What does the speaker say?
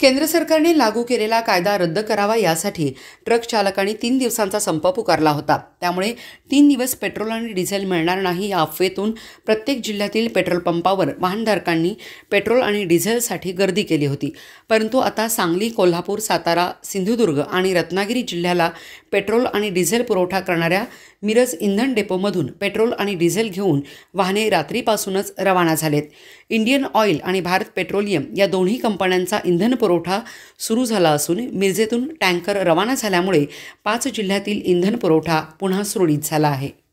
केंद्र सरकारने लागू केलेला कायदा रद्द करावा यासाठी ट्रक चालकांनी तीन दिवसांचा संप पुकारला होता त्यामुळे तीन दिवस पेट्रोल आणि डिझेल मिळणार नाही या अफवेतून प्रत्येक जिल्ह्यातील पेट्रोल पंपावर वाहनधारकांनी पेट्रोल आणि डिझेलसाठी गर्दी केली होती परंतु आता सांगली कोल्हापूर सातारा सिंधुदुर्ग आणि रत्नागिरी जिल्ह्याला पेट्रोल आणि डिझेल पुरवठा करणाऱ्या मिरज इंधन डेपोमधून पेट्रोल आणि डिझेल घेऊन वाहने रात्रीपासूनच रवाना झालेत इंडियन ऑइल आणि भारत पेट्रोलियम या दोन्ही कंपन्यांचा इंधन पुरवठा सुरू झाला असून मिरजेतून टँकर रवाना झाल्यामुळे पाच जिल्ह्यातील इंधन पुरवठा पुन्हा सुरळीत झाला आहे